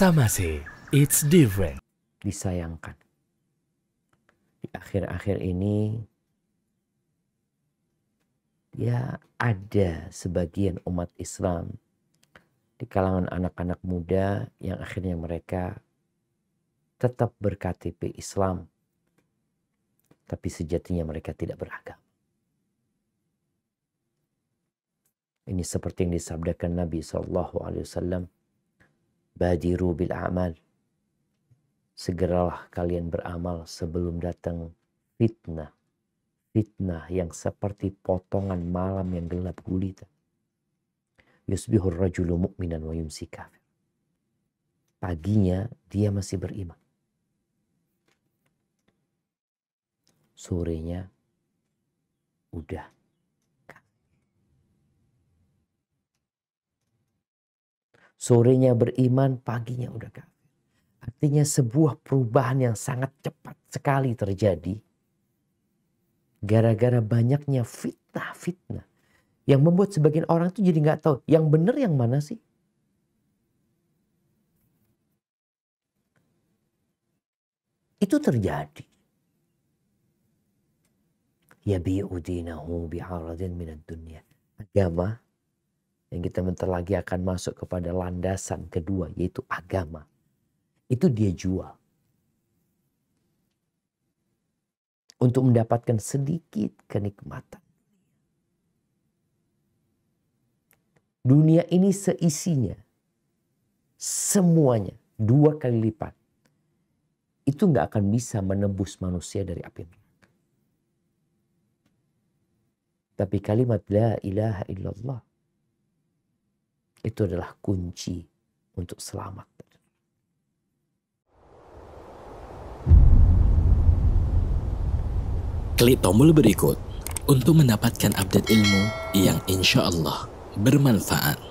Sama sih, it's different. Disayangkan. Di akhir-akhir ini, ya ada sebagian umat Islam di kalangan anak-anak muda yang akhirnya mereka tetap berKTP Islam, tapi sejatinya mereka tidak beragama. Ini seperti yang disabdakan Nabi Shallallahu Alaihi Wasallam Badiru bil amal. Segeralah kalian beramal sebelum datang fitnah. Fitnah yang seperti potongan malam yang gelap gulita. Yusbihur rajulu mu'minan wa yumsi Paginya dia masih beriman. Sorenya udah Sorenya beriman, paginya udah kafir. Artinya sebuah perubahan yang sangat cepat sekali terjadi. Gara-gara banyaknya fitnah-fitnah. Yang membuat sebagian orang itu jadi gak tahu yang benar yang mana sih. Itu terjadi. Ya bi'udinahu bi'aradin minat dunia. Agama yang kita bentar lagi akan masuk kepada landasan kedua yaitu agama. Itu dia jual. Untuk mendapatkan sedikit kenikmatan. Dunia ini seisinya, semuanya, dua kali lipat. Itu nggak akan bisa menembus manusia dari api neraka. Tapi kalimat la ilaha illallah itu adalah kunci untuk selamat. Klik tombol berikut untuk mendapatkan update ilmu yang insya Allah bermanfaat.